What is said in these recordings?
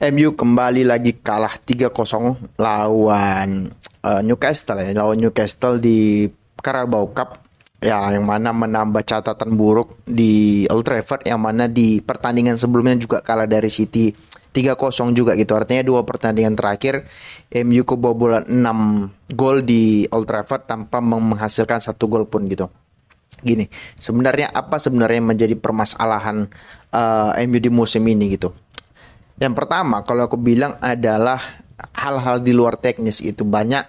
MU kembali lagi kalah 3-0 lawan uh, Newcastle ya, lawan Newcastle di Carabao Cup ya yang mana menambah catatan buruk di Old Trafford yang mana di pertandingan sebelumnya juga kalah dari City 3-0 juga gitu. Artinya dua pertandingan terakhir MU kebobolan 6 gol di Old Trafford tanpa menghasilkan satu gol pun gitu. Gini, sebenarnya apa sebenarnya yang menjadi permasalahan uh, eh, MU di musim ini gitu? Yang pertama kalau aku bilang adalah hal-hal di luar teknis itu banyak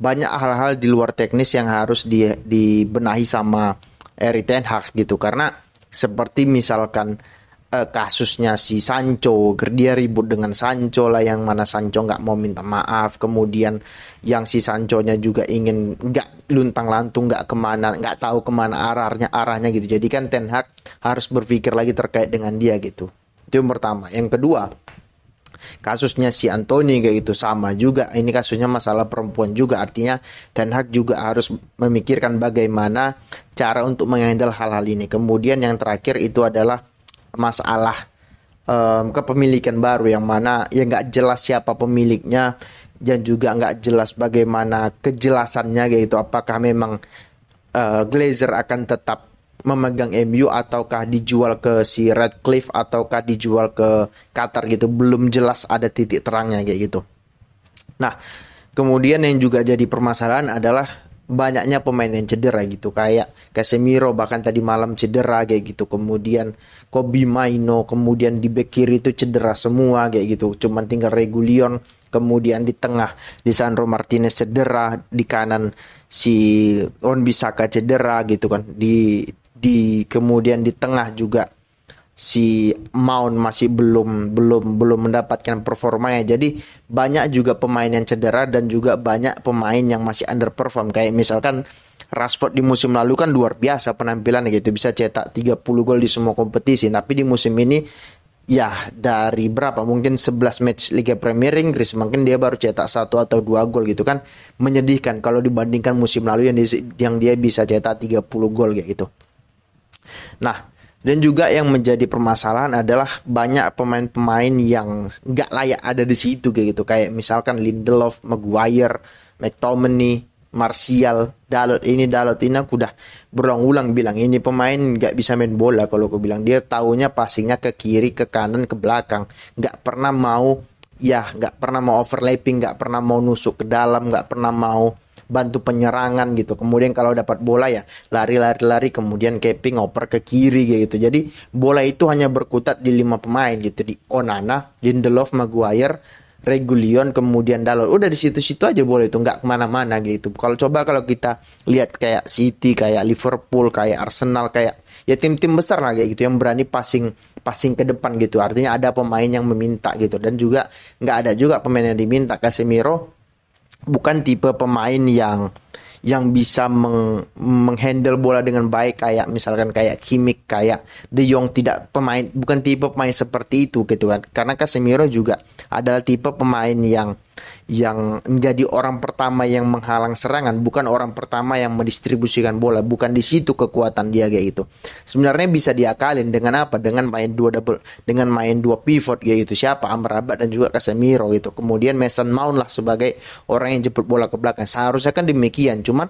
banyak hal-hal di luar teknis yang harus di, dibenahi sama Eri Ten Hag gitu karena seperti misalkan eh, kasusnya si Sancho dia ribut dengan Sancho lah yang mana Sancho nggak mau minta maaf kemudian yang si Sancho-nya juga ingin nggak luntang lantung nggak kemana nggak tahu kemana arahnya arahnya gitu jadi kan Ten Hag harus berpikir lagi terkait dengan dia gitu itu yang pertama. Yang kedua, kasusnya si Anthony kayak gitu sama juga ini kasusnya masalah perempuan juga artinya Ten Hag juga harus memikirkan bagaimana cara untuk mengendal hal-hal ini kemudian yang terakhir itu adalah masalah um, kepemilikan baru yang mana ya nggak jelas siapa pemiliknya dan juga nggak jelas bagaimana kejelasannya gitu apakah memang eh, Glazer akan tetap memegang MU ataukah dijual ke si Redcliffe ataukah dijual ke Qatar gitu belum jelas ada titik terangnya kayak gitu nah kemudian yang juga jadi permasalahan adalah banyaknya pemain yang cedera gitu kayak Casemiro bahkan tadi malam cedera kayak gitu kemudian Kobi Maino kemudian di back kiri itu cedera semua kayak gitu cuman tinggal Regulion kemudian di tengah di Sandro Martinez cedera di kanan si On Bisaka cedera gitu kan di di kemudian di tengah juga si Mount masih belum belum belum mendapatkan performanya. Jadi banyak juga pemain yang cedera dan juga banyak pemain yang masih underperform kayak misalkan Rashford di musim lalu kan luar biasa penampilan gitu bisa cetak 30 gol di semua kompetisi tapi di musim ini ya dari berapa mungkin 11 match Liga Premier Inggris mungkin dia baru cetak satu atau dua gol gitu kan menyedihkan kalau dibandingkan musim lalu yang dia, yang dia bisa cetak 30 gol kayak gitu. Nah, dan juga yang menjadi permasalahan adalah banyak pemain-pemain yang nggak layak ada di situ kayak gitu. Kayak misalkan Lindelof, Maguire, McTominay, Martial, Dalot ini Dalot ini aku udah berulang-ulang bilang ini pemain nggak bisa main bola kalau aku bilang dia taunya passingnya ke kiri ke kanan ke belakang nggak pernah mau ya nggak pernah mau overlapping nggak pernah mau nusuk ke dalam nggak pernah mau bantu penyerangan gitu. Kemudian kalau dapat bola ya lari-lari-lari kemudian Keping oper ke kiri gitu. Jadi bola itu hanya berkutat di lima pemain gitu di Onana, Lindelof, Maguire, Regulion kemudian Dalot udah di situ-situ aja bola itu nggak kemana-mana gitu kalau coba kalau kita lihat kayak City kayak Liverpool kayak Arsenal kayak ya tim-tim besar lah gitu yang berani passing passing ke depan gitu artinya ada pemain yang meminta gitu dan juga nggak ada juga pemain yang diminta Casemiro bukan tipe pemain yang yang bisa meng, menghandle bola dengan baik kayak misalkan kayak Kimik kayak De Jong tidak pemain bukan tipe pemain seperti itu gitu kan karena Casemiro juga adalah tipe pemain yang yang menjadi orang pertama yang menghalang serangan, bukan orang pertama yang mendistribusikan bola, bukan di situ kekuatan dia kayak gitu. Sebenarnya bisa diakalin dengan apa? Dengan main dua double, dengan main dua pivot kayak gitu. Siapa? Amrabat dan juga Casemiro gitu. Kemudian Mason Mount lah sebagai orang yang jemput bola ke belakang. Seharusnya kan demikian, cuman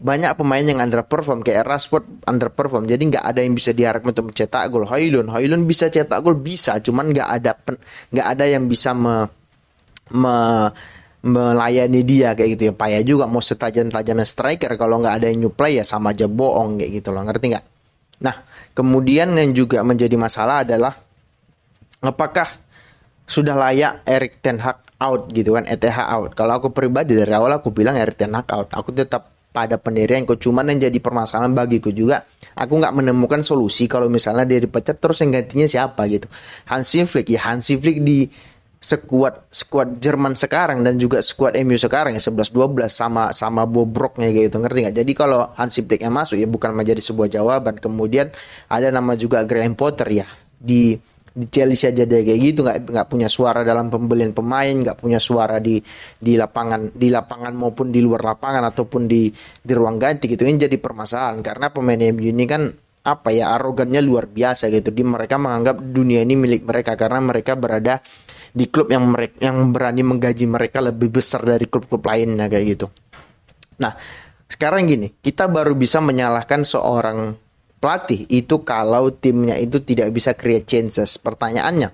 banyak pemain yang underperform kayak Rashford underperform jadi nggak ada yang bisa diharapkan untuk mencetak gol Hoylun Hoylun bisa cetak gol bisa cuman nggak ada nggak ada yang bisa me, me melayani dia kayak gitu ya payah juga mau setajam-tajamnya striker kalau nggak ada yang nyuplai ya sama aja bohong kayak gitu loh ngerti nggak nah kemudian yang juga menjadi masalah adalah apakah sudah layak Erik Ten Hag out gitu kan ETH out kalau aku pribadi dari awal aku bilang Erik Ten Hag out aku tetap pada pendirian kok cuman yang jadi permasalahan bagiku juga aku nggak menemukan solusi kalau misalnya dia dipecat terus yang gantinya siapa gitu Hansi Flick ya Hansi Flick di sekuat sekuat Jerman sekarang dan juga sekuat MU sekarang ya 11 12 sama sama bobroknya gitu ngerti nggak jadi kalau Hansi Flick yang masuk ya bukan menjadi sebuah jawaban kemudian ada nama juga Graham Potter ya di di Chelsea aja dia kayak gitu nggak nggak punya suara dalam pembelian pemain nggak punya suara di di lapangan di lapangan maupun di luar lapangan ataupun di di ruang ganti gitu ini jadi permasalahan karena pemain MU ini kan apa ya arogannya luar biasa gitu. Di mereka menganggap dunia ini milik mereka karena mereka berada di klub yang mereka yang berani menggaji mereka lebih besar dari klub-klub lainnya kayak gitu. Nah, sekarang gini, kita baru bisa menyalahkan seorang pelatih itu kalau timnya itu tidak bisa create changes. Pertanyaannya,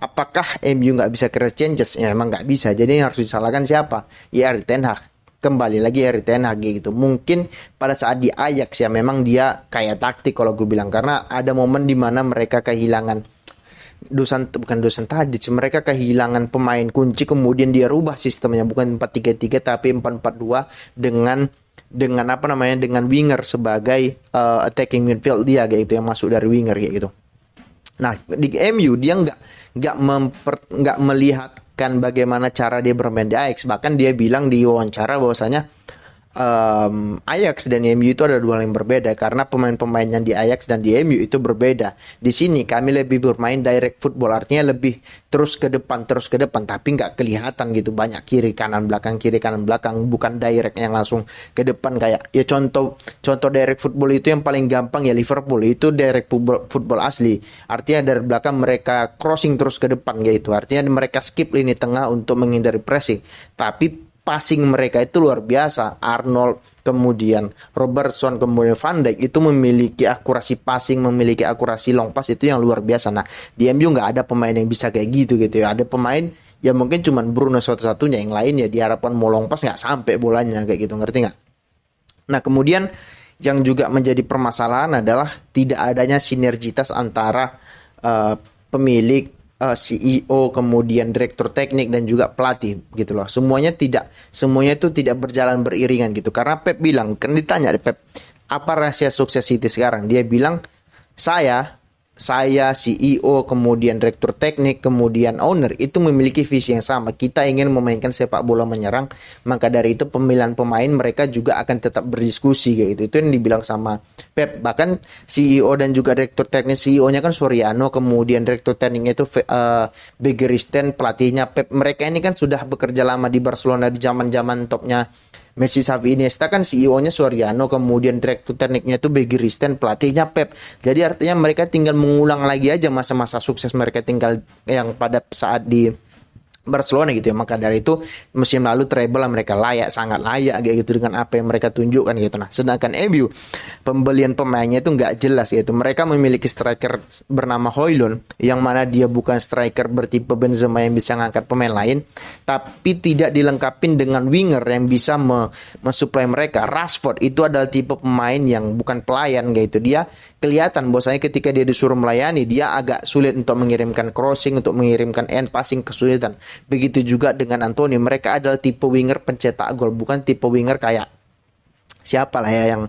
apakah MU nggak bisa create changes? Ya, emang nggak bisa. Jadi yang harus disalahkan siapa? Ya Ten Hag kembali lagi Harry Ten Hag gitu. Mungkin pada saat di Ajax ya memang dia kayak taktik kalau gue bilang karena ada momen di mana mereka kehilangan dosen bukan dosen tadi mereka kehilangan pemain kunci kemudian dia rubah sistemnya bukan 4-3-3 tapi 4-4-2 dengan dengan apa namanya dengan winger sebagai uh, attacking midfield dia kayak gitu yang masuk dari winger kayak gitu. Nah di MU dia nggak nggak nggak melihat kan bagaimana cara dia bermain di Ajax bahkan dia bilang di wawancara bahwasanya um, Ajax dan MU itu ada dua yang berbeda karena pemain-pemain yang di Ajax dan di MU itu berbeda. Di sini kami lebih bermain direct football artinya lebih terus ke depan terus ke depan tapi nggak kelihatan gitu banyak kiri kanan belakang kiri kanan belakang bukan direct yang langsung ke depan kayak ya contoh contoh direct football itu yang paling gampang ya Liverpool itu direct football, football asli artinya dari belakang mereka crossing terus ke depan gitu artinya mereka skip lini tengah untuk menghindari pressing tapi passing mereka itu luar biasa. Arnold kemudian Robertson kemudian Van Dijk itu memiliki akurasi passing, memiliki akurasi long pass itu yang luar biasa. Nah, di MU nggak ada pemain yang bisa kayak gitu gitu ya. Ada pemain ya mungkin cuman Bruno satu-satunya yang lain ya diharapkan mau long pass nggak sampai bolanya kayak gitu ngerti nggak? Nah kemudian yang juga menjadi permasalahan adalah tidak adanya sinergitas antara uh, pemilik uh, eh, CEO kemudian direktur teknik dan juga pelatih gitu loh semuanya tidak semuanya itu tidak berjalan beriringan gitu karena Pep bilang kan ditanya Pep apa rahasia sukses City sekarang dia bilang saya saya CEO kemudian direktur teknik kemudian owner itu memiliki visi yang sama kita ingin memainkan sepak bola menyerang maka dari itu pemilihan pemain mereka juga akan tetap berdiskusi gitu itu yang dibilang sama Pep bahkan CEO dan juga direktur teknik CEO-nya kan Suryano kemudian direktur tekniknya itu uh, Begeristen pelatihnya Pep mereka ini kan sudah bekerja lama di Barcelona di zaman-zaman topnya Messi Xavi Iniesta kan CEO-nya Soriano kemudian direktur tekniknya itu Begi Risten pelatihnya Pep jadi artinya mereka tinggal mengulang lagi aja masa-masa sukses mereka tinggal yang pada saat di Barcelona gitu ya maka dari itu musim lalu treble mereka layak sangat layak gitu dengan apa yang mereka tunjukkan gitu nah sedangkan MU pembelian pemainnya itu nggak jelas gitu mereka memiliki striker bernama Hoylon yang mana dia bukan striker bertipe Benzema yang bisa ngangkat pemain lain tapi tidak dilengkapi dengan winger yang bisa mensuplai mereka Rashford itu adalah tipe pemain yang bukan pelayan gitu dia kelihatan bahwasanya ketika dia disuruh melayani dia agak sulit untuk mengirimkan crossing untuk mengirimkan end passing kesulitan begitu juga dengan Anthony mereka adalah tipe winger pencetak gol bukan tipe winger kayak siapa lah ya yang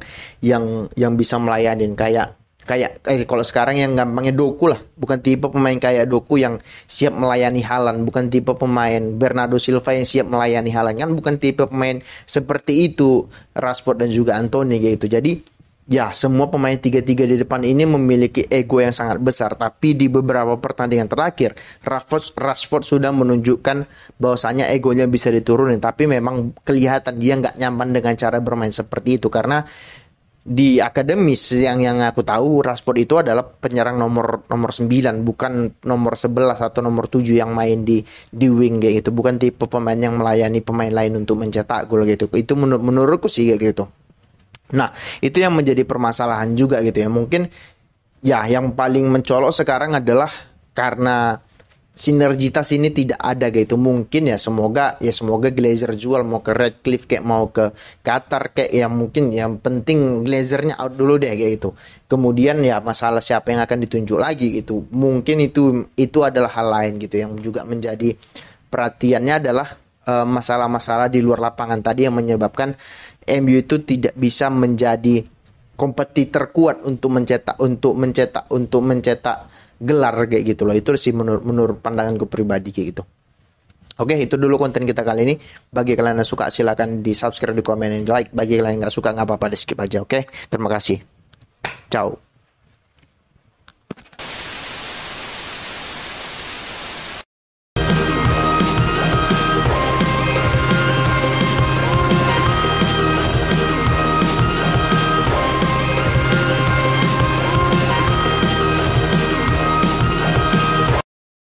yang yang bisa melayani kayak kayak eh, kalau sekarang yang gampangnya Doku lah bukan tipe pemain kayak Doku yang siap melayani Halan bukan tipe pemain Bernardo Silva yang siap melayani Halan kan bukan tipe pemain seperti itu Rashford dan juga Anthony gitu jadi Ya, semua pemain tiga-tiga di depan ini memiliki ego yang sangat besar, tapi di beberapa pertandingan terakhir, Rashford, Rashford sudah menunjukkan bahwasannya egonya bisa diturunin, tapi memang kelihatan dia nggak nyaman dengan cara bermain seperti itu karena di akademis yang yang aku tahu Rashford itu adalah penyerang nomor nomor 9 bukan nomor 11 atau nomor 7 yang main di di wing gitu bukan tipe pemain yang melayani pemain lain untuk mencetak gol gitu itu menur menurutku sih gitu Nah, itu yang menjadi permasalahan juga gitu ya. Mungkin ya yang paling mencolok sekarang adalah karena sinergitas ini tidak ada gitu mungkin ya semoga ya semoga Glazer jual mau ke Red Cliff kayak mau ke Qatar kayak yang mungkin yang penting Glazernya out dulu deh kayak gitu kemudian ya masalah siapa yang akan ditunjuk lagi gitu mungkin itu itu adalah hal lain gitu yang juga menjadi perhatiannya adalah eh, masalah-masalah masalah -masalah di luar lapangan tadi yang menyebabkan MU itu tidak bisa menjadi kompetitor kuat untuk mencetak untuk mencetak untuk mencetak gelar kayak gitu loh. Itu sih menurut menurut gue pribadi kayak gitu. Oke, itu dulu konten kita kali ini. Bagi kalian yang suka silahkan di subscribe, di komen, dan di like. Bagi kalian yang nggak suka nggak apa-apa di skip aja. Oke, terima kasih. Ciao.